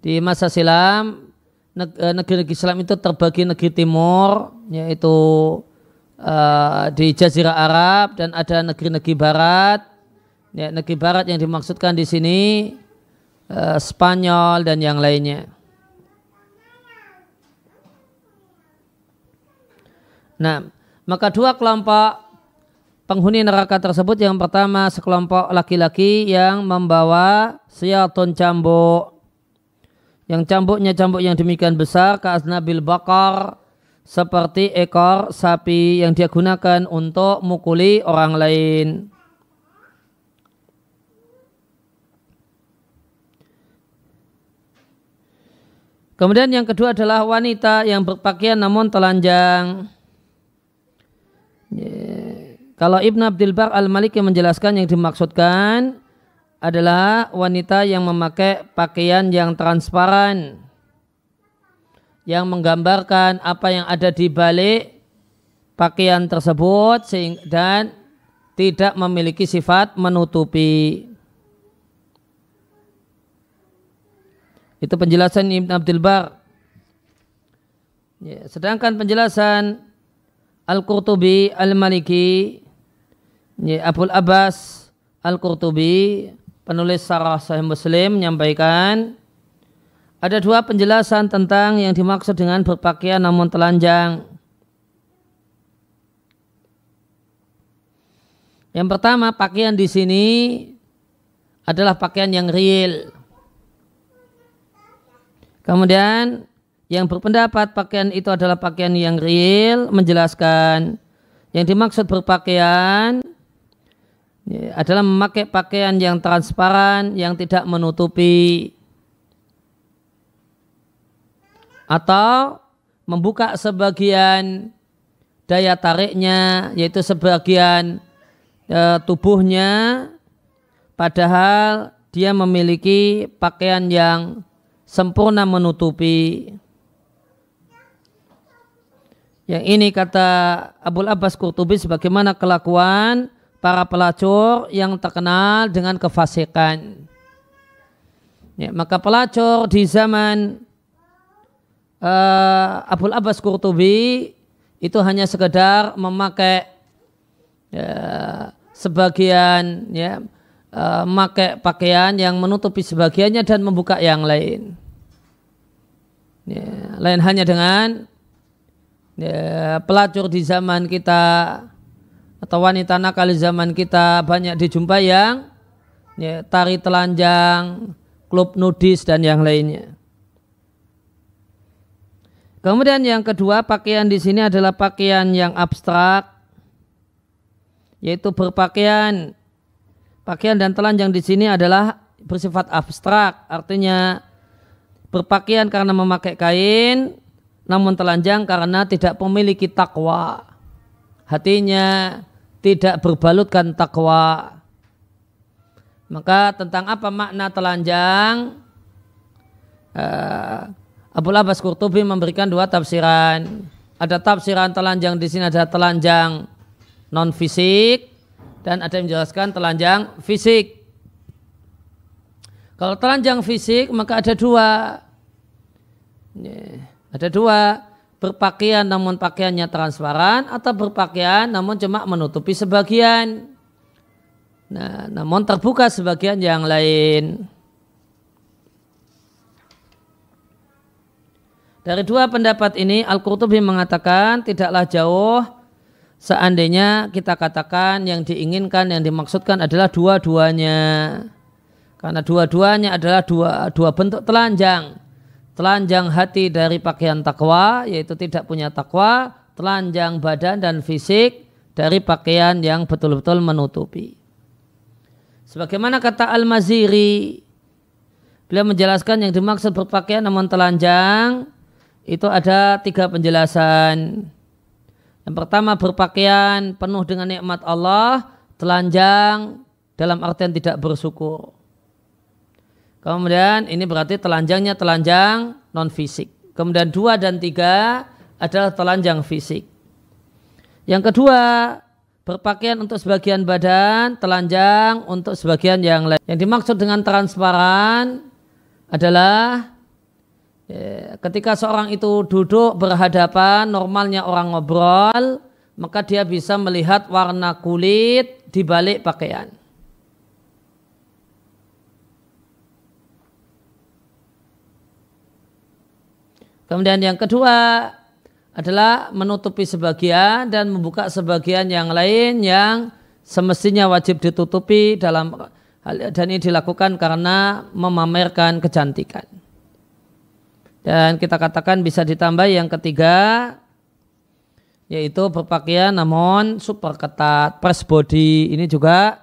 Di masa silam eh, negeri-negeri Islam itu terbagi negeri timur yaitu uh, di Jazirah Arab dan ada negeri-negeri barat. Ya, negeri barat yang dimaksudkan di sini uh, Spanyol dan yang lainnya. Nah, maka dua kelompok penghuni neraka tersebut yang pertama sekelompok laki-laki yang membawa siatun cambuk yang cambuknya cambuk yang demikian besar kasnabil bakar seperti ekor sapi yang dia gunakan untuk mukuli orang lain. Kemudian yang kedua adalah wanita yang berpakaian namun telanjang. Kalau Ibn Abdul Bar al-Malik yang menjelaskan yang dimaksudkan adalah wanita yang memakai pakaian yang transparan yang menggambarkan apa yang ada di balik pakaian tersebut dan tidak memiliki sifat menutupi. Itu penjelasan Ibn Abdul Bar. Ya, sedangkan penjelasan Al-Qurtubi Al-Maliki ya, Abul Abbas Al-Qurtubi penulis Sarah Sahih Muslim menyampaikan ada dua penjelasan tentang yang dimaksud dengan berpakaian namun telanjang. Yang pertama, pakaian di sini adalah pakaian yang real. Kemudian yang berpendapat pakaian itu adalah pakaian yang real menjelaskan yang dimaksud berpakaian Ya, adalah memakai pakaian yang transparan yang tidak menutupi atau membuka sebagian daya tariknya yaitu sebagian e, tubuhnya padahal dia memiliki pakaian yang sempurna menutupi yang ini kata Abu Abbas Qurtubi sebagaimana kelakuan para pelacur yang terkenal dengan kefasikan. Ya, maka pelacur di zaman uh, eh, Abdul Abbas Qurtubi itu hanya sekedar memakai uh, sebagian ya uh, memakai pakaian yang menutupi sebagiannya dan membuka yang lain. Ya, lain hanya dengan ya, pelacur di zaman kita atau wanita nakal zaman kita banyak dijumpai yang ya, tari telanjang, klub nudis dan yang lainnya. Kemudian yang kedua pakaian di sini adalah pakaian yang abstrak, yaitu berpakaian. Pakaian dan telanjang di sini adalah bersifat abstrak, artinya berpakaian karena memakai kain, namun telanjang karena tidak memiliki takwa hatinya tidak berbalutkan takwa. Maka tentang apa makna telanjang? Uh, Abu Abbas Qurtubi memberikan dua tafsiran. Ada tafsiran telanjang di sini ada telanjang non fisik dan ada yang menjelaskan telanjang fisik. Kalau telanjang fisik maka ada dua. Ada dua berpakaian namun pakaiannya transparan atau berpakaian namun cuma menutupi sebagian. Nah, namun terbuka sebagian yang lain. Dari dua pendapat ini Al-Qurtubi mengatakan tidaklah jauh seandainya kita katakan yang diinginkan yang dimaksudkan adalah dua-duanya. Karena dua-duanya adalah dua dua bentuk telanjang telanjang hati dari pakaian takwa, yaitu tidak punya takwa, telanjang badan dan fisik dari pakaian yang betul-betul menutupi. Sebagaimana kata Al-Maziri, beliau menjelaskan yang dimaksud berpakaian namun telanjang, itu ada tiga penjelasan. Yang pertama berpakaian penuh dengan nikmat Allah, telanjang dalam artian tidak bersyukur. Kemudian ini berarti telanjangnya telanjang non fisik. Kemudian dua dan tiga adalah telanjang fisik. Yang kedua berpakaian untuk sebagian badan, telanjang untuk sebagian yang lain. Yang dimaksud dengan transparan adalah ya, ketika seorang itu duduk berhadapan normalnya orang ngobrol, maka dia bisa melihat warna kulit di balik pakaian. Kemudian yang kedua adalah menutupi sebagian dan membuka sebagian yang lain yang semestinya wajib ditutupi dalam dan ini dilakukan karena memamerkan kecantikan. Dan kita katakan bisa ditambah yang ketiga yaitu berpakaian namun super ketat, press body ini juga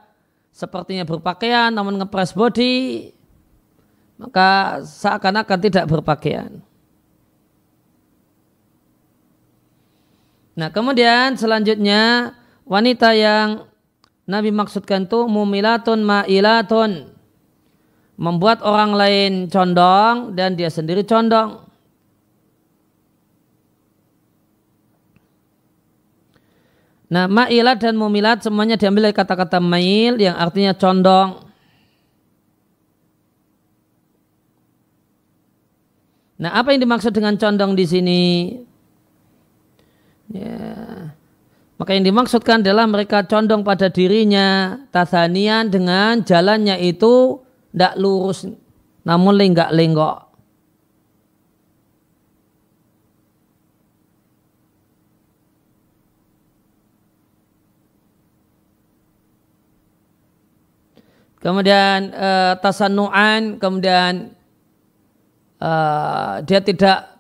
sepertinya berpakaian namun ngepress body maka seakan-akan tidak berpakaian. Nah kemudian selanjutnya wanita yang Nabi maksudkan itu mumilatun ma'ilatun membuat orang lain condong dan dia sendiri condong. Nah, ma'ilat dan mumilat semuanya diambil dari kata-kata mail yang artinya condong. Nah, apa yang dimaksud dengan condong di sini? Ya. Maka yang dimaksudkan adalah mereka condong pada dirinya tasanian dengan jalannya itu tidak lurus namun lenggak-lenggok. Kemudian uh, eh, tasanuan, kemudian uh, dia tidak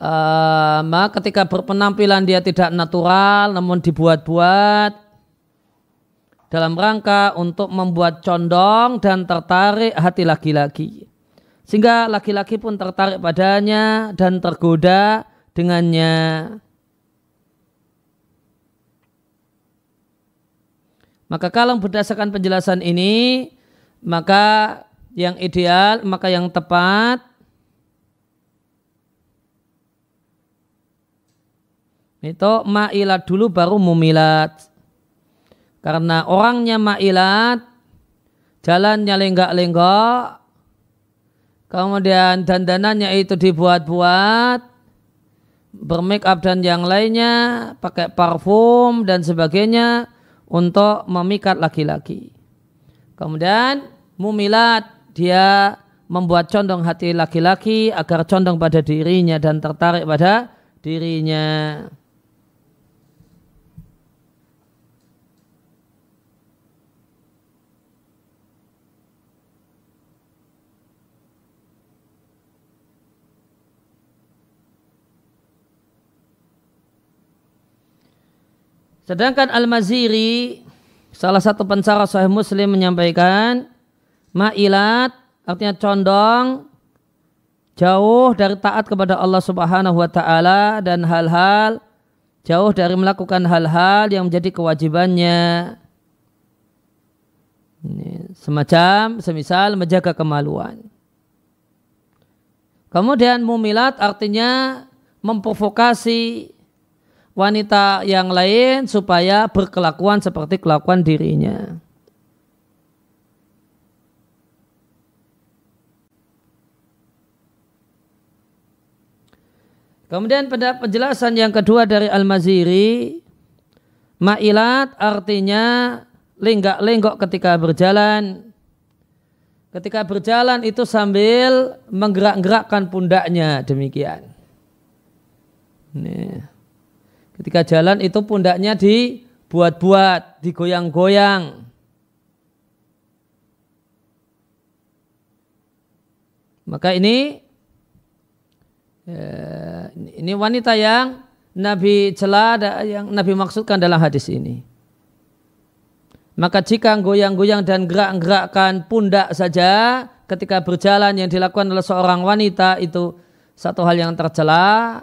Eh, maka ketika berpenampilan dia tidak natural namun dibuat-buat dalam rangka untuk membuat condong dan tertarik hati laki-laki. Sehingga laki-laki pun tertarik padanya dan tergoda dengannya. Maka kalau berdasarkan penjelasan ini, maka yang ideal, maka yang tepat Itu ma'ilat dulu baru mumilat. Karena orangnya ma'ilat, jalannya lenggak-lenggok, kemudian dandanannya itu dibuat-buat, bermake up dan yang lainnya, pakai parfum dan sebagainya untuk memikat laki-laki. Kemudian mumilat dia membuat condong hati laki-laki agar condong pada dirinya dan tertarik pada dirinya. Sedangkan Al-Maziri, salah satu pencara Sahih Muslim menyampaikan, ma'ilat artinya condong jauh dari taat kepada Allah Subhanahu wa taala dan hal-hal jauh dari melakukan hal-hal yang menjadi kewajibannya. Ini, semacam semisal menjaga kemaluan. Kemudian mumilat artinya memprovokasi wanita yang lain supaya berkelakuan seperti kelakuan dirinya. Kemudian pada penjelasan yang kedua dari Al-Maziri, ma'ilat artinya lenggak-lenggok ketika berjalan. Ketika berjalan itu sambil menggerak-gerakkan pundaknya demikian. Nih. Ketika jalan itu pundaknya dibuat-buat, digoyang-goyang. Maka ini eh, ini wanita yang Nabi celada yang Nabi maksudkan dalam hadis ini. Maka jika goyang-goyang dan gerak-gerakkan pundak saja ketika berjalan yang dilakukan oleh seorang wanita itu satu hal yang tercela,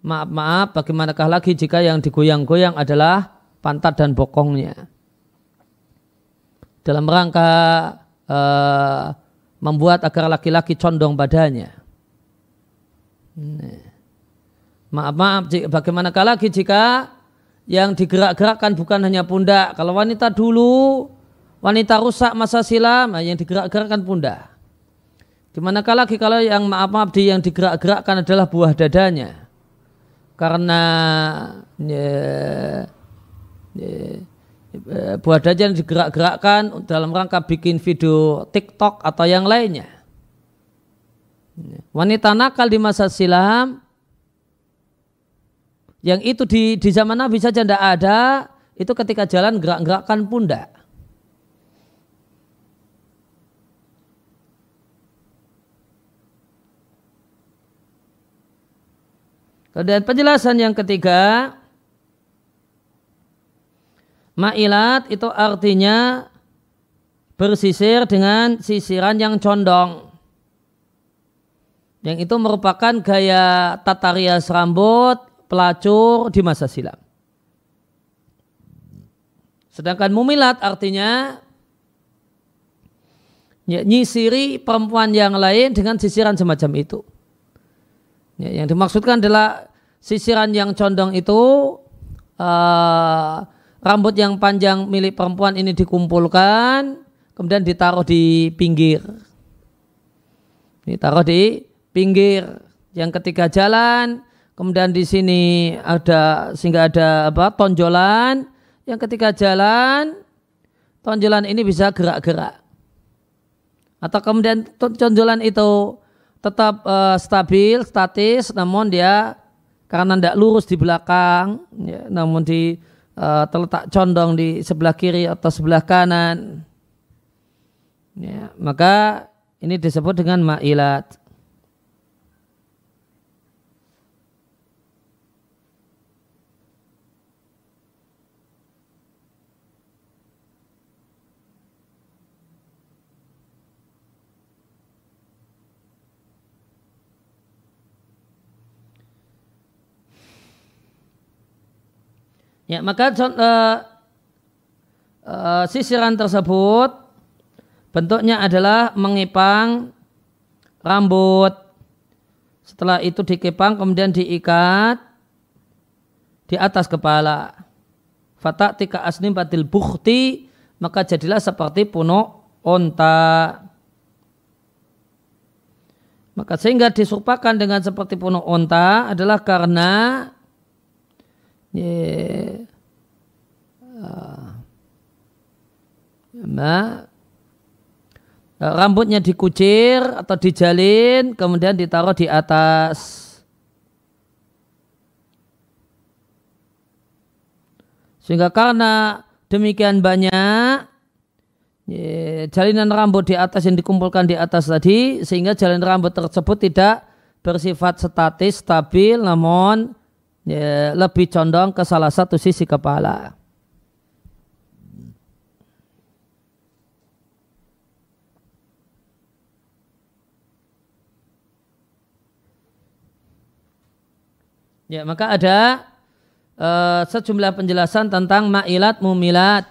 Maaf-maaf, bagaimanakah lagi jika yang digoyang-goyang adalah pantat dan bokongnya? Dalam rangka uh, membuat agar laki-laki condong badannya. Maaf-maaf, bagaimanakah lagi jika yang digerak-gerakkan bukan hanya pundak. Kalau wanita dulu, wanita rusak masa silam, nah, yang digerak-gerakkan pundak. Gimana lagi kalau yang maaf-maaf di yang digerak-gerakkan adalah buah dadanya karena ya, ya, ya buah dajjal digerak-gerakkan dalam rangka bikin video TikTok atau yang lainnya. Wanita nakal di masa silam yang itu di, di zaman Nabi saja tidak ada, itu ketika jalan gerak-gerakkan pundak. Dan penjelasan yang ketiga, ma'ilat itu artinya bersisir dengan sisiran yang condong. Yang itu merupakan gaya tata rias rambut pelacur di masa silam. Sedangkan mumilat artinya ya, nyisiri perempuan yang lain dengan sisiran semacam itu. Ya, yang dimaksudkan adalah sisiran yang condong itu uh, rambut yang panjang milik perempuan ini dikumpulkan kemudian ditaruh di pinggir ditaruh di pinggir yang ketiga jalan kemudian di sini ada sehingga ada apa tonjolan yang ketiga jalan tonjolan ini bisa gerak-gerak atau kemudian tonjolan itu tetap uh, stabil statis namun dia karena tidak lurus di belakang, ya, namun di uh, terletak condong di sebelah kiri atau sebelah kanan. Ya, maka ini disebut dengan ma'ilat. Ya, maka uh, uh, sisiran tersebut bentuknya adalah mengipang rambut. Setelah itu dikepang kemudian diikat di atas kepala. fata tika asnim batil bukti maka jadilah seperti punuk onta. Maka sehingga disupakan dengan seperti punuk onta adalah karena Ah, ma rambutnya dikucir atau dijalin kemudian ditaruh di atas sehingga karena demikian banyak jalinan rambut di atas yang dikumpulkan di atas tadi sehingga jalinan rambut tersebut tidak bersifat statis stabil namun ya, lebih condong ke salah satu sisi kepala. Ya, maka ada uh, sejumlah penjelasan tentang ma'ilat mumilat.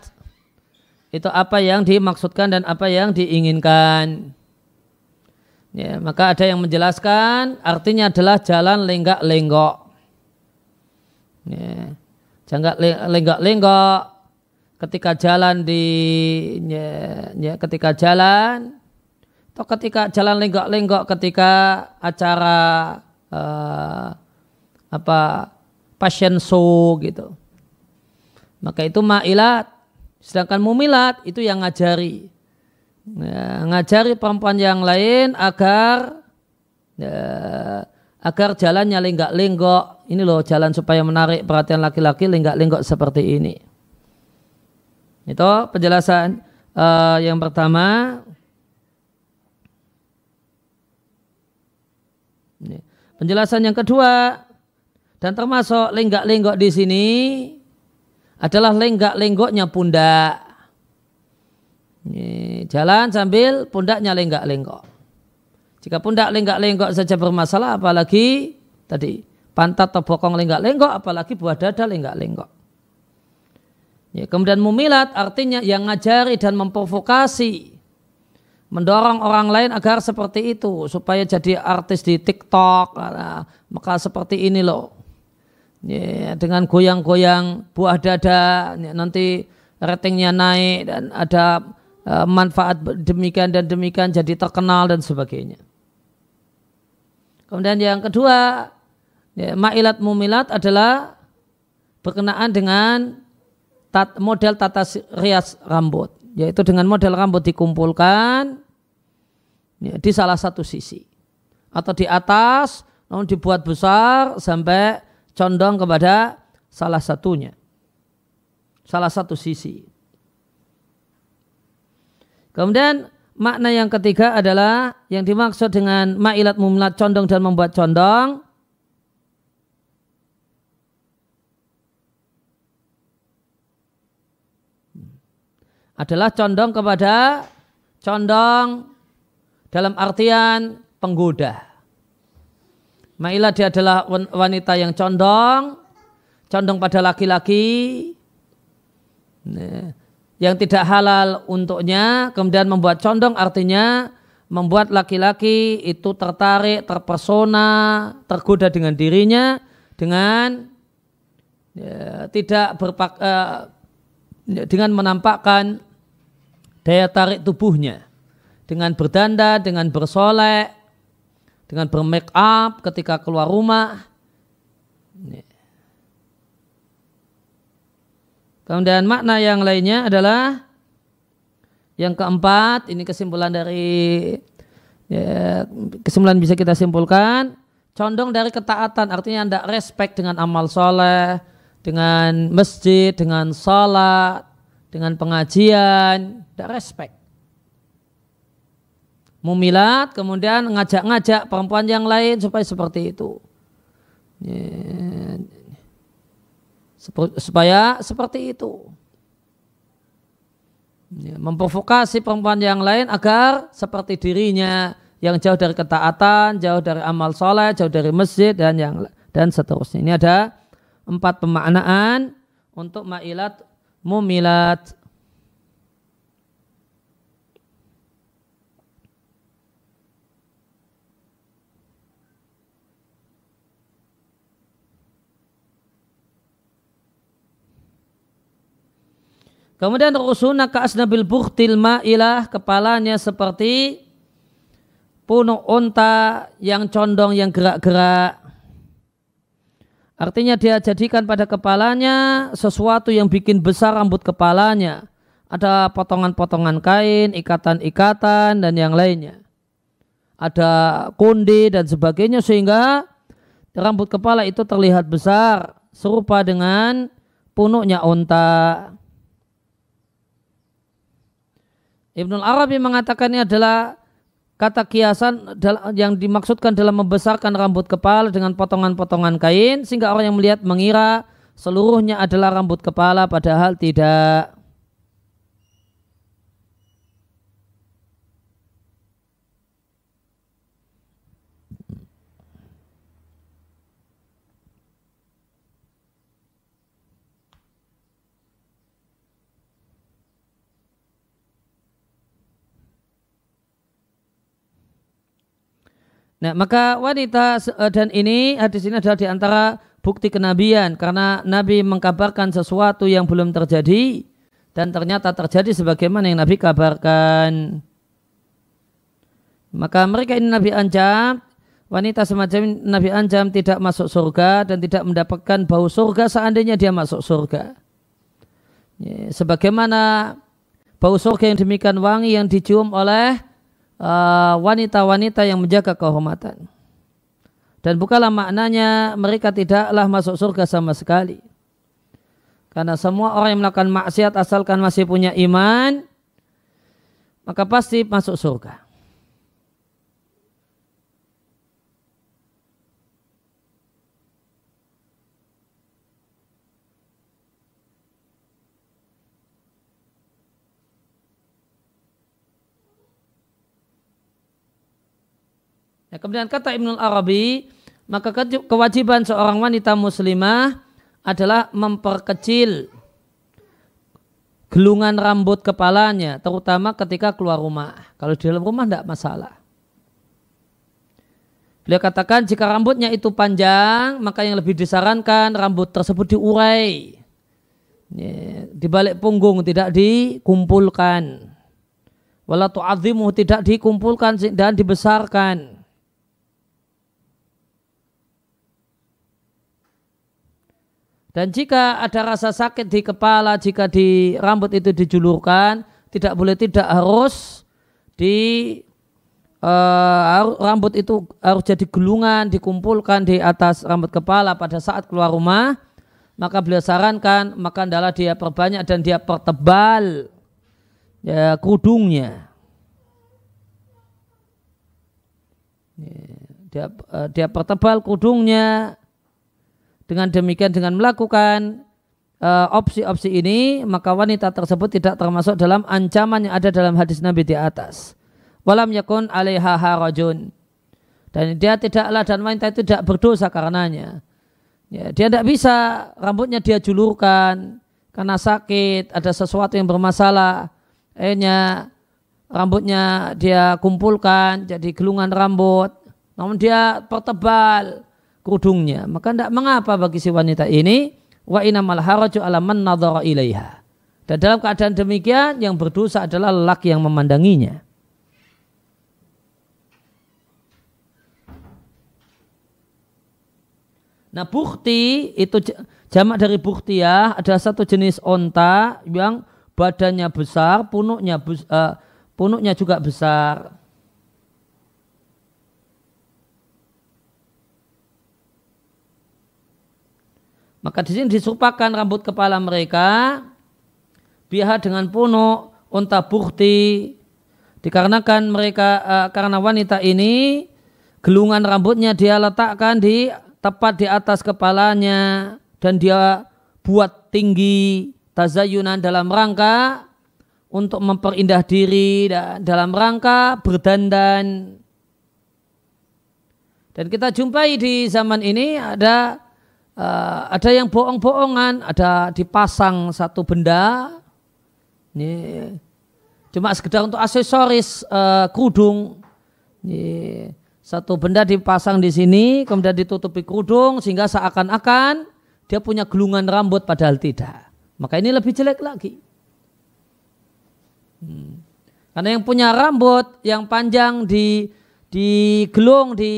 Itu apa yang dimaksudkan dan apa yang diinginkan. Ya, maka ada yang menjelaskan artinya adalah jalan lenggak-lenggok. Ya. Jangan lenggak-lenggok ketika jalan di ya, ya, ketika jalan atau ketika jalan lenggok-lenggok ketika acara uh, apa passion show gitu. Maka itu ma'ilat. Sedangkan mumilat itu yang ngajari. Ya, ngajari perempuan yang lain agar ya, agar jalannya lenggak-lenggok. Ini loh jalan supaya menarik perhatian laki-laki lenggak-lenggok seperti ini. Itu penjelasan uh, yang pertama. Penjelasan yang kedua dan termasuk lenggak-lenggok di sini adalah lenggak-lenggoknya pundak. Ini, jalan sambil pundaknya lenggak-lenggok. Jika pun tidak lenggak-lenggok saja bermasalah, apalagi tadi pantat atau bokong lenggak-lenggok, apalagi buah dada lenggak-lenggok. Ya, kemudian mumilat artinya yang ngajari dan memprovokasi, mendorong orang lain agar seperti itu, supaya jadi artis di TikTok, nah, maka seperti ini loh. Ya, dengan goyang-goyang buah dada, ya, nanti ratingnya naik dan ada eh, manfaat demikian dan demikian jadi terkenal dan sebagainya. Kemudian yang kedua, ya, ma'ilat mumilat adalah berkenaan dengan tat, model tata rias rambut, yaitu dengan model rambut dikumpulkan ya, di salah satu sisi atau di atas, namun dibuat besar sampai condong kepada salah satunya, salah satu sisi. Kemudian Makna yang ketiga adalah yang dimaksud dengan ma'ilat mumlat condong dan membuat condong. Adalah condong kepada condong dalam artian penggoda. Ma'ilat dia adalah wanita yang condong, condong pada laki-laki. Nah yang tidak halal untuknya kemudian membuat condong artinya membuat laki-laki itu tertarik, terpesona, tergoda dengan dirinya dengan ya, tidak berpak uh, dengan menampakkan daya tarik tubuhnya dengan berdandan, dengan bersolek, dengan bermake up ketika keluar rumah. Kemudian makna yang lainnya adalah yang keempat, ini kesimpulan dari ya, kesimpulan bisa kita simpulkan, condong dari ketaatan, artinya tidak respect dengan amal soleh, dengan masjid, dengan sholat, dengan pengajian, tidak respect. Mumilat, kemudian ngajak-ngajak perempuan yang lain supaya seperti itu. Yeah supaya seperti itu ya, memprovokasi perempuan yang lain agar seperti dirinya yang jauh dari ketaatan, jauh dari amal soleh, jauh dari masjid dan yang dan seterusnya. Ini ada empat pemaknaan untuk ma'ilat mumilat Kemudian rusuna ka'asnabil buhtil ma'ilah kepalanya seperti punuk unta yang condong yang gerak-gerak. Artinya dia jadikan pada kepalanya sesuatu yang bikin besar rambut kepalanya. Ada potongan-potongan kain, ikatan-ikatan dan yang lainnya. Ada kundi dan sebagainya sehingga rambut kepala itu terlihat besar serupa dengan punuknya unta. Ibnu Arabi mengatakan ini adalah kata kiasan yang dimaksudkan dalam membesarkan rambut kepala dengan potongan-potongan kain sehingga orang yang melihat mengira seluruhnya adalah rambut kepala padahal tidak. Nah, maka wanita eh, dan ini hadis eh, ini adalah di antara bukti kenabian karena Nabi mengkabarkan sesuatu yang belum terjadi dan ternyata terjadi sebagaimana yang Nabi kabarkan. Maka mereka ini Nabi ancam, wanita semacam Nabi ancam tidak masuk surga dan tidak mendapatkan bau surga seandainya dia masuk surga. sebagaimana bau surga yang demikian wangi yang dicium oleh Eh, wanita-wanita uh, yang menjaga kehormatan. Dan bukanlah maknanya mereka tidaklah masuk surga sama sekali. Karena semua orang yang melakukan maksiat asalkan masih punya iman, maka pasti masuk surga. kemudian kata Ibnu Arabi, maka kewajiban seorang wanita muslimah adalah memperkecil gelungan rambut kepalanya, terutama ketika keluar rumah. Kalau di dalam rumah tidak masalah. Beliau katakan jika rambutnya itu panjang, maka yang lebih disarankan rambut tersebut diurai. Di balik punggung tidak dikumpulkan. Walau tu'azimu tidak dikumpulkan dan dibesarkan. Dan jika ada rasa sakit di kepala, jika di rambut itu dijulurkan, tidak boleh tidak harus di uh, rambut itu harus jadi gelungan dikumpulkan di atas rambut kepala pada saat keluar rumah. Maka beliau sarankan, maka adalah dia perbanyak dan dia pertebal ya, kudungnya. Dia, eh, dia pertebal kudungnya, dengan demikian dengan melakukan eh, opsi-opsi uh, ini maka wanita tersebut tidak termasuk dalam ancaman yang ada dalam hadis Nabi di atas. Walam yakun alaiha harajun. Dan dia tidaklah dan wanita itu tidak berdosa karenanya. Ya, dia tidak bisa rambutnya dia julurkan karena sakit, ada sesuatu yang bermasalah. Akhirnya rambutnya dia kumpulkan jadi gelungan rambut. Namun dia pertebal kerudungnya. Maka tidak mengapa bagi si wanita ini wa inamal haraju ala man ilaiha. Dan dalam keadaan demikian yang berdosa adalah lelaki yang memandanginya. Nah bukti itu jamak dari bukti ya ada satu jenis onta yang badannya besar, punuknya uh, punuknya juga besar. Maka di sini disupakan rambut kepala mereka biha dengan punuk unta bukti dikarenakan mereka uh, karena wanita ini gelungan rambutnya dia letakkan di tepat di atas kepalanya dan dia buat tinggi tazayunan dalam rangka untuk memperindah diri dalam rangka berdandan dan kita jumpai di zaman ini ada uh, ada yang bohong-bohongan, ada dipasang satu benda, ini cuma sekedar untuk aksesoris uh, kerudung, ini satu benda dipasang di sini, kemudian ditutupi kudung sehingga seakan-akan dia punya gelungan rambut padahal tidak. Maka ini lebih jelek lagi. Hmm. Karena yang punya rambut yang panjang di di gelung di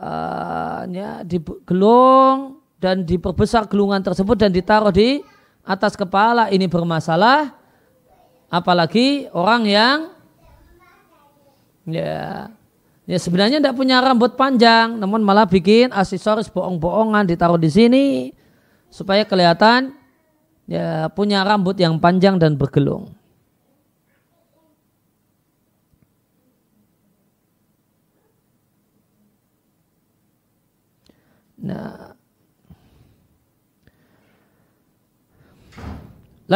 uh, ya, digelung dan diperbesar gelungan tersebut dan ditaruh di atas kepala ini bermasalah apalagi orang yang ya ya sebenarnya tidak punya rambut panjang namun malah bikin aksesoris bohong-bohongan ditaruh di sini supaya kelihatan ya punya rambut yang panjang dan bergelung. Nah.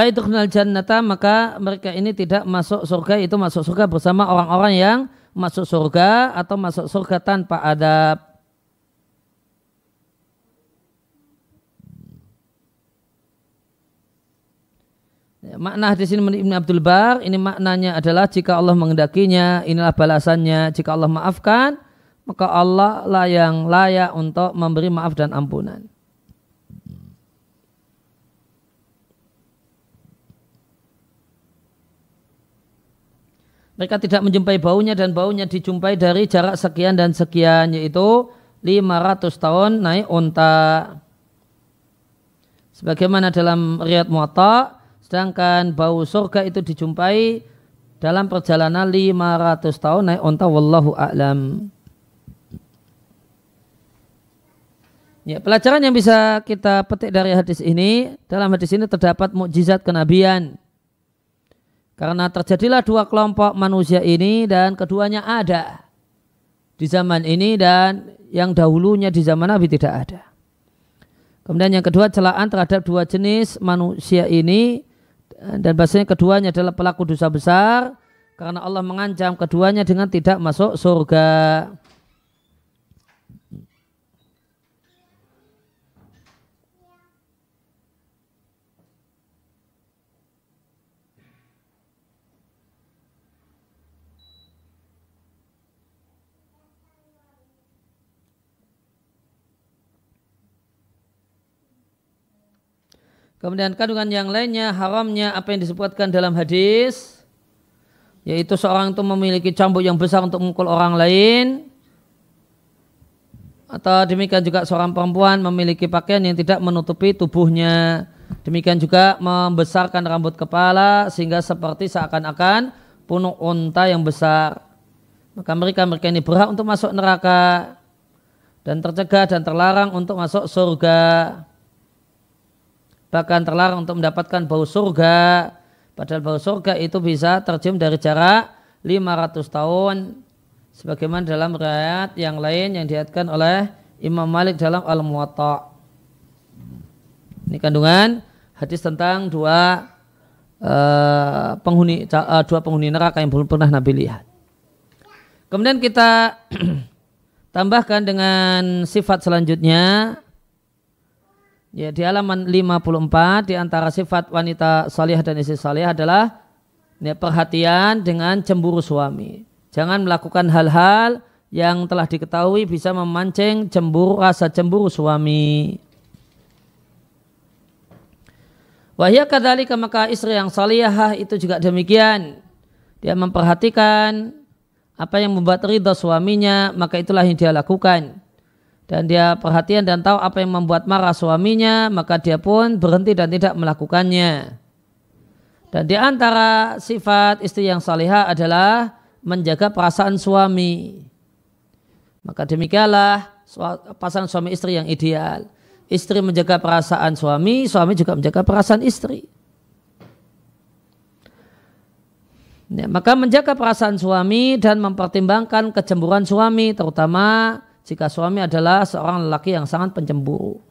itu kenal jannata maka mereka ini tidak masuk surga itu masuk surga bersama orang-orang yang masuk surga atau masuk surga tanpa adab. Ya, makna di sini menurut Ibn Abdul Bar, ini maknanya adalah jika Allah mengendakinya, inilah balasannya. Jika Allah maafkan, maka Allah lah yang layak untuk memberi maaf dan ampunan. Mereka tidak menjumpai baunya dan baunya dijumpai dari jarak sekian dan sekian yaitu 500 tahun naik unta. Sebagaimana dalam riat muata, sedangkan bau surga itu dijumpai dalam perjalanan 500 tahun naik unta wallahu a'lam. Ya, pelajaran yang bisa kita petik dari hadis ini, dalam hadis ini terdapat mukjizat kenabian. Karena terjadilah dua kelompok manusia ini dan keduanya ada di zaman ini dan yang dahulunya di zaman Nabi tidak ada. Kemudian yang kedua celaan terhadap dua jenis manusia ini dan bahasanya keduanya adalah pelaku dosa besar karena Allah mengancam keduanya dengan tidak masuk surga. Kemudian kandungan yang lainnya haramnya apa yang disebutkan dalam hadis yaitu seorang itu memiliki cambuk yang besar untuk memukul orang lain atau demikian juga seorang perempuan memiliki pakaian yang tidak menutupi tubuhnya demikian juga membesarkan rambut kepala sehingga seperti seakan-akan punuk unta yang besar maka mereka mereka ini berhak untuk masuk neraka dan tercegah dan terlarang untuk masuk surga bahkan terlarang untuk mendapatkan bau surga padahal bau surga itu bisa terjem dari jarak 500 tahun sebagaimana dalam riwayat yang lain yang diatkan oleh Imam Malik dalam Al-Muwatta ini kandungan hadis tentang dua uh, penghuni uh, dua penghuni neraka yang belum pernah Nabi lihat kemudian kita tambahkan dengan sifat selanjutnya Ya, di halaman 54 di antara sifat wanita salihah dan istri salihah adalah ya, perhatian dengan cemburu suami. Jangan melakukan hal-hal yang telah diketahui bisa memancing cemburu rasa cemburu suami. Wahya ke maka istri yang salihah itu juga demikian. Dia memperhatikan apa yang membuat ridha suaminya, maka itulah yang dia lakukan dan dia perhatian dan tahu apa yang membuat marah suaminya, maka dia pun berhenti dan tidak melakukannya. Dan di antara sifat istri yang salihah adalah menjaga perasaan suami. Maka demikianlah pasangan suami istri yang ideal. Istri menjaga perasaan suami, suami juga menjaga perasaan istri. Ya, maka menjaga perasaan suami dan mempertimbangkan kecemburuan suami, terutama jika suami adalah seorang lelaki yang sangat pencemburu,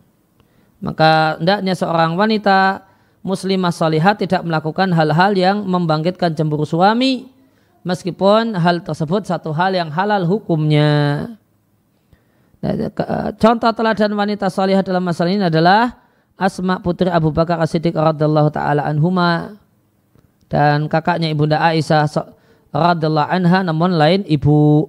maka hendaknya seorang wanita muslimah salihah tidak melakukan hal-hal yang membangkitkan cemburu suami meskipun hal tersebut satu hal yang halal hukumnya. Nah, contoh teladan wanita salihah dalam masalah ini adalah Asma putri Abu Bakar As-Siddiq radhiyallahu taala anhuma dan kakaknya Ibunda Aisyah radhiyallahu anha namun lain ibu.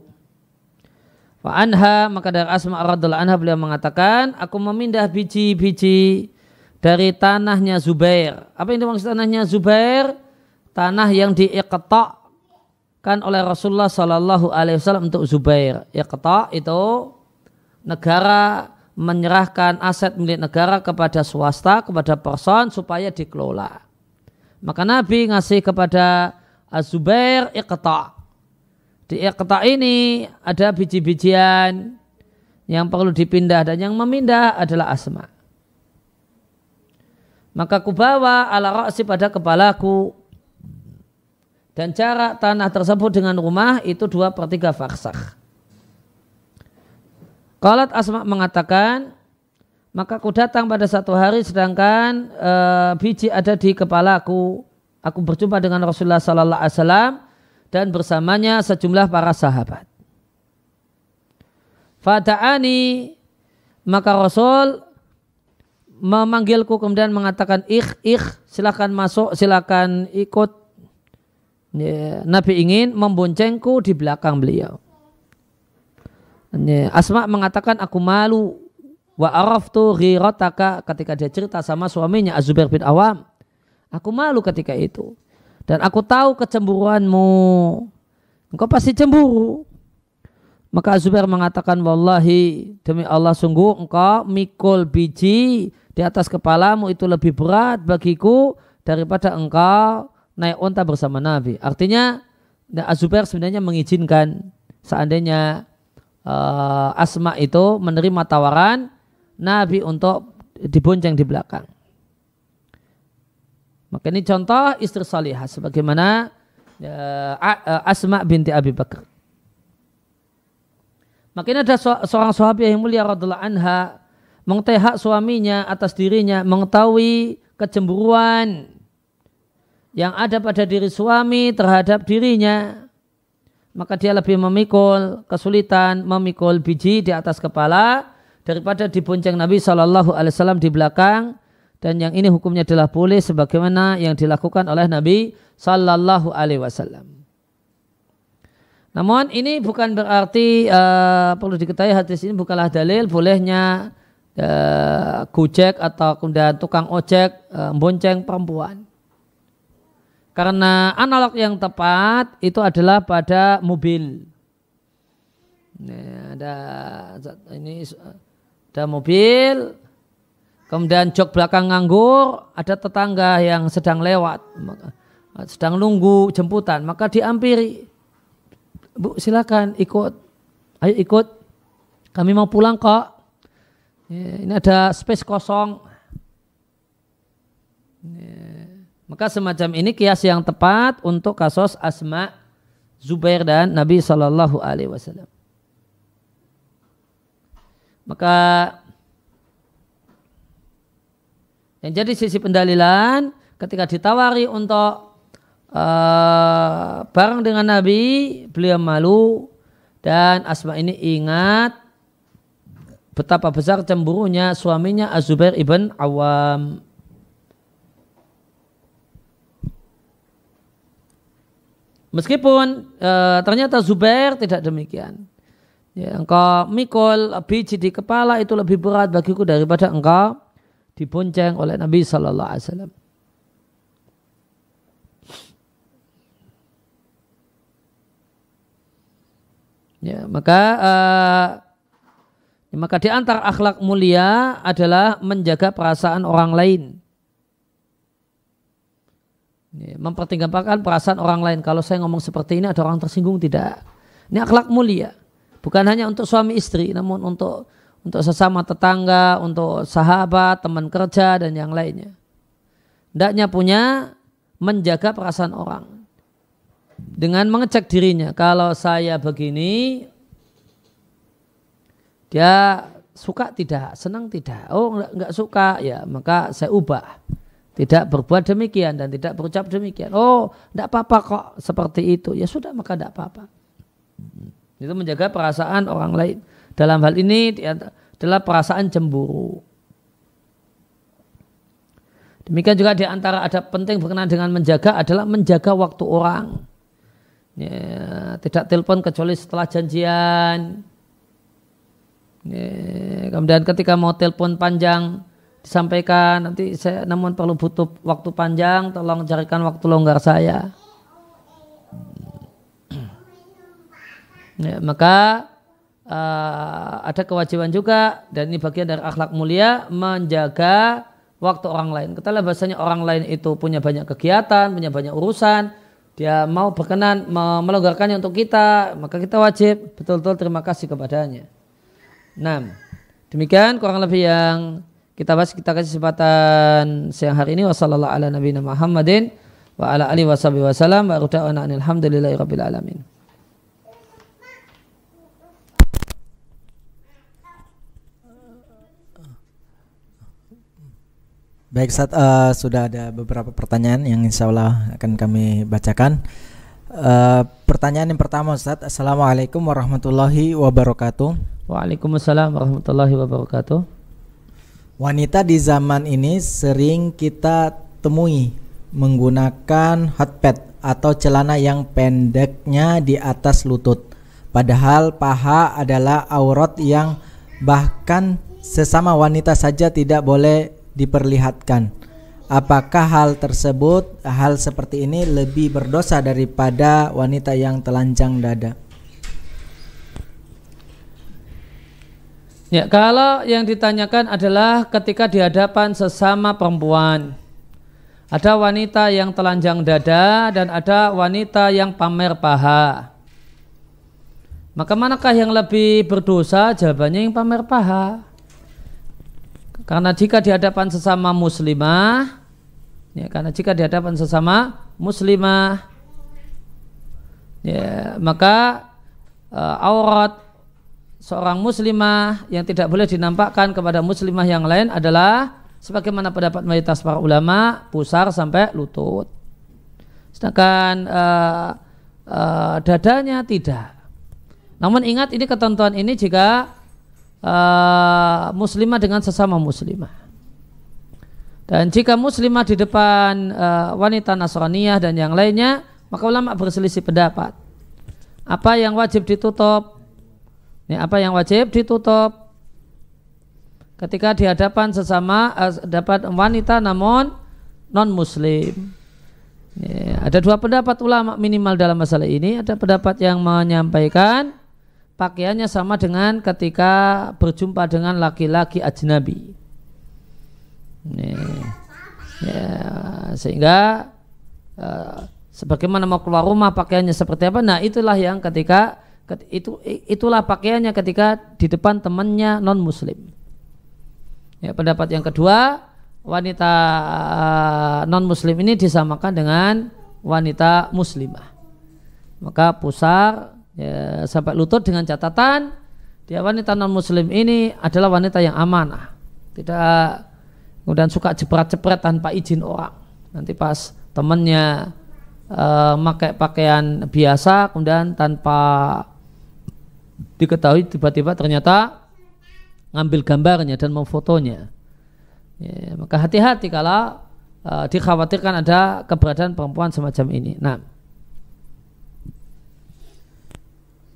Wa anha maka dari Asma radhiallahu anha beliau mengatakan aku memindah biji-biji dari tanahnya Zubair. Apa yang dimaksud tanahnya Zubair? Tanah yang kan oleh Rasulullah Shallallahu Alaihi Wasallam untuk Zubair. Iketok itu negara menyerahkan aset milik negara kepada swasta, kepada person supaya dikelola. Maka Nabi ngasih kepada zubair iketok. Di iqta eh, ini ada biji-bijian yang perlu dipindah dan yang memindah adalah asma. Maka kubawa ala roksi pada kepalaku dan jarak tanah tersebut dengan rumah itu dua per tiga farsakh. Kalat Asma mengatakan, maka aku datang pada satu hari sedangkan e, biji ada di kepalaku. Aku berjumpa dengan Rasulullah Sallallahu Alaihi Wasallam dan bersamanya sejumlah para sahabat. Fataani maka Rasul memanggilku kemudian mengatakan ikh ikh silakan masuk silakan ikut ya, Nabi ingin memboncengku di belakang beliau ya, Asma mengatakan aku malu wa araftu ghirataka ketika dia cerita sama suaminya Azubair bin Awam aku malu ketika itu dan aku tahu kecemburuanmu. Engkau pasti cemburu. Maka Zubair mengatakan, Wallahi, demi Allah sungguh engkau mikul biji di atas kepalamu itu lebih berat bagiku daripada engkau naik unta bersama Nabi. Artinya, Azubair sebenarnya mengizinkan seandainya uh, Asma itu menerima tawaran Nabi untuk dibonceng di belakang. Maka ini contoh istri salihah sebagaimana ya, Asma binti Abi Bakar. Maka ini ada seorang sahabat yang mulia radhiallahu anha mengetahui hak suaminya atas dirinya, mengetahui kecemburuan yang ada pada diri suami terhadap dirinya. Maka dia lebih memikul kesulitan, memikul biji di atas kepala daripada dibonceng Nabi Shallallahu Alaihi Wasallam di belakang dan yang ini hukumnya adalah boleh sebagaimana yang dilakukan oleh Nabi Sallallahu Alaihi Wasallam. Namun ini bukan berarti uh, perlu diketahui hadis ini bukanlah dalil bolehnya uh, gojek atau kemudian tukang ojek uh, eh, bonceng perempuan. Karena analog yang tepat itu adalah pada mobil. Nah, ada ini ada mobil Kemudian jok belakang nganggur, ada tetangga yang sedang lewat, eh, sedang nunggu jemputan, maka diampiri. Bu, silakan ikut. Ayo ikut. Kami mau pulang kok. Eh, ini ada space kosong. Eh, maka semacam ini kias yang tepat untuk kasus Asma, Zubair dan Nabi Shallallahu Alaihi Wasallam. Maka yang jadi sisi pendalilan ketika ditawari untuk uh, bareng dengan Nabi, beliau malu dan Asma ini ingat betapa besar cemburunya suaminya Azubair ibn Awam. Meskipun e, ternyata Zubair tidak demikian. Ya, engkau mikul biji di kepala itu lebih berat bagiku daripada engkau dibonceng oleh Nabi Shallallahu Alaihi Wasallam. Ya, maka uh, ya, maka di antara akhlak mulia adalah menjaga perasaan orang lain. Ya, mempertimbangkan perasaan orang lain. Kalau saya ngomong seperti ini ada orang tersinggung tidak? Ini akhlak mulia. Bukan hanya untuk suami istri, namun untuk untuk sesama tetangga, untuk sahabat, teman kerja dan yang lainnya. Hendaknya punya menjaga perasaan orang dengan mengecek dirinya. Kalau saya begini, dia suka tidak, senang tidak, oh enggak, enggak suka, ya maka saya ubah. Tidak berbuat demikian dan tidak berucap demikian. Oh, enggak apa-apa kok seperti itu. Ya sudah, maka enggak apa-apa. Itu menjaga perasaan orang lain. Dalam hal ini adalah perasaan cemburu. Demikian juga di antara ada penting berkenaan dengan menjaga adalah menjaga waktu orang. Ya, tidak telepon kecuali setelah janjian. Ya, kemudian ketika mau telepon panjang disampaikan nanti saya namun perlu butuh waktu panjang tolong carikan waktu longgar saya. Ya, maka uh, ada kewajiban juga dan ini bagian dari akhlak mulia menjaga waktu orang lain. Kita bahasanya orang lain itu punya banyak kegiatan, punya banyak urusan, dia mau berkenan melonggarkannya untuk kita, maka kita wajib betul-betul terima kasih kepadanya. Nah, Demikian kurang lebih yang kita bahas kita kasih kesempatan siang hari ini Wassalamualaikum warahmatullahi wabarakatuh. Muhammadin wa ala alihi wasallam wa alhamdulillahi rabbil Baik, saat uh, eh, sudah ada beberapa pertanyaan yang insya Allah akan kami bacakan. Uh, pertanyaan yang pertama Ustaz, Assalamualaikum warahmatullahi wabarakatuh. Waalaikumsalam warahmatullahi wabarakatuh. Wanita di zaman ini sering kita temui menggunakan hot pad atau celana yang pendeknya di atas lutut. Padahal paha adalah aurat yang bahkan sesama wanita saja tidak boleh diperlihatkan. Apakah hal tersebut, hal seperti ini lebih berdosa daripada wanita yang telanjang dada? Ya, kalau yang ditanyakan adalah ketika di hadapan sesama perempuan. Ada wanita yang telanjang dada dan ada wanita yang pamer paha. Maka manakah yang lebih berdosa? Jawabannya yang pamer paha. Karena jika di hadapan sesama muslimah, ya, karena jika di hadapan sesama muslimah, ya, maka uh, aurat seorang muslimah yang tidak boleh dinampakkan kepada muslimah yang lain adalah sebagaimana pendapat mayoritas para ulama, pusar sampai lutut. Sedangkan uh, uh, dadanya tidak. Namun ingat ini ketentuan ini jika uh, muslimah dengan sesama muslimah. Dan jika muslimah di depan uh, wanita Nasraniyah dan yang lainnya, maka ulama berselisih pendapat. Apa yang wajib ditutup? Ini apa yang wajib ditutup? Ketika di hadapan sesama uh, dapat wanita namun non muslim. Ya, ada dua pendapat ulama minimal dalam masalah ini. Ada pendapat yang menyampaikan pakaiannya sama dengan ketika berjumpa dengan laki-laki ajnabi. Ini, ya, sehingga uh, sebagaimana mau keluar rumah pakaiannya seperti apa, nah itulah yang ketika itu itulah pakaiannya ketika di depan temannya non muslim. Ya, pendapat yang kedua, wanita uh, eh, non muslim ini disamakan dengan wanita muslimah maka pusar ya, sampai lutut dengan catatan dia wanita non muslim ini adalah wanita yang amanah tidak kemudian suka jepret-jepret tanpa izin orang nanti pas temannya uh, eh, pakai pakaian biasa kemudian tanpa diketahui tiba-tiba ternyata ngambil gambarnya dan memfotonya ya, maka hati-hati kalau uh, dikhawatirkan ada keberadaan perempuan semacam ini nah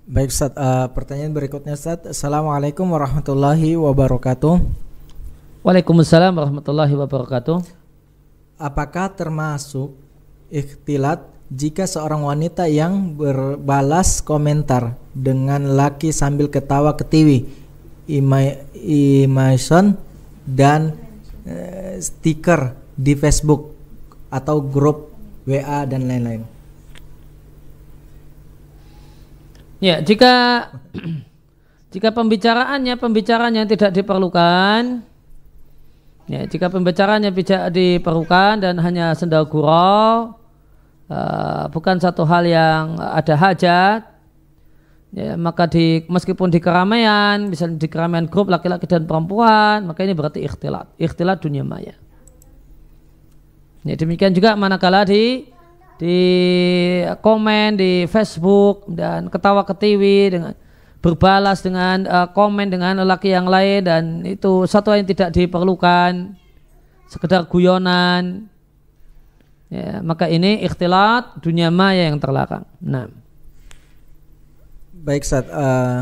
Baik Ustaz, uh, pertanyaan berikutnya Ustaz. Assalamualaikum warahmatullahi wabarakatuh. Waalaikumsalam warahmatullahi wabarakatuh. Apakah termasuk ikhtilat jika seorang wanita yang berbalas komentar dengan laki sambil ketawa ketiwi, imai, imation dan uh, stiker di Facebook atau grup WA dan lain-lain? Ya, jika jika pembicaraannya pembicaraan yang tidak diperlukan, ya, jika pembicaraannya tidak diperlukan dan hanya sendal gurau, uh, bukan satu hal yang ada hajat, ya, maka di meskipun di keramaian, misalnya di keramaian grup laki-laki dan perempuan, maka ini berarti ikhtilat, ikhtilat dunia maya. Ya, demikian juga manakala di di komen di Facebook dan ketawa ketiwi dengan berbalas dengan uh, komen dengan lelaki yang lain dan itu satu yang tidak diperlukan sekedar guyonan ya, maka ini ikhtilat dunia maya yang terlarang nah baik saat uh, eh,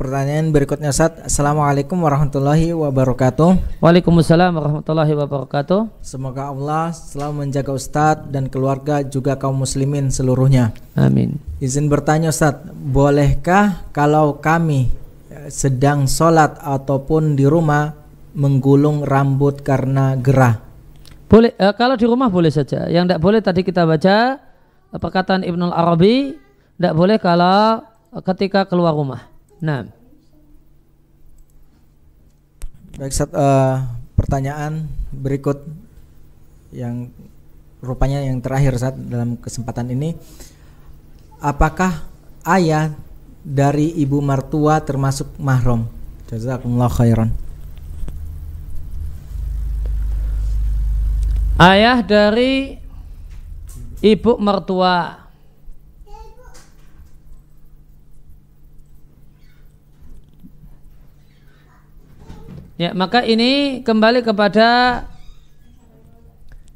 Pertanyaan berikutnya saat. Assalamualaikum warahmatullahi wabarakatuh. Waalaikumsalam warahmatullahi wabarakatuh. Semoga Allah selalu menjaga Ustadz dan keluarga juga kaum muslimin seluruhnya. Amin. Izin bertanya Ustadz bolehkah kalau kami eh, sedang sholat ataupun di rumah menggulung rambut karena gerah? Boleh, eh, kalau di rumah boleh saja. Yang tidak boleh tadi kita baca eh, perkataan Ibnul Arabi, tidak boleh kalau ketika keluar rumah. Nah. Baik, set, uh, pertanyaan berikut yang rupanya yang terakhir saat dalam kesempatan ini. Apakah ayah dari ibu mertua termasuk mahram? Jazakumullah khairan. Ayah dari ibu mertua Ya, maka ini kembali kepada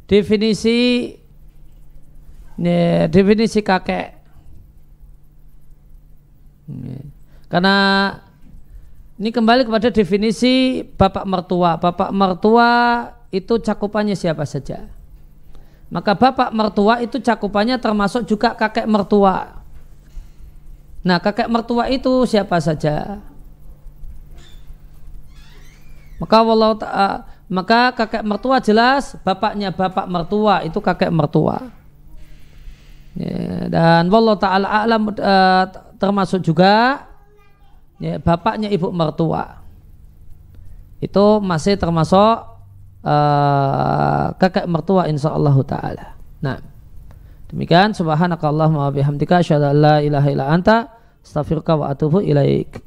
definisi ya, definisi kakek. Ya. Karena ini kembali kepada definisi bapak mertua. Bapak mertua itu cakupannya siapa saja. Maka bapak mertua itu cakupannya termasuk juga kakek mertua. Nah, kakek mertua itu siapa saja? Maka walau uh, maka kakek mertua jelas bapaknya bapak mertua itu kakek mertua. Ya, dan wallahu taala alam uh, termasuk juga ya, bapaknya ibu mertua. Itu masih termasuk uh, kakek mertua insyaallah taala. Nah, demikian subhanakallahumma wa bihamdika ilaha anta astaghfiruka wa atubu ilaik.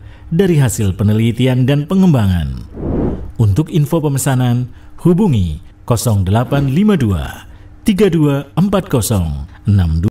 dari hasil penelitian dan pengembangan. Untuk info pemesanan, hubungi 0852 3240 62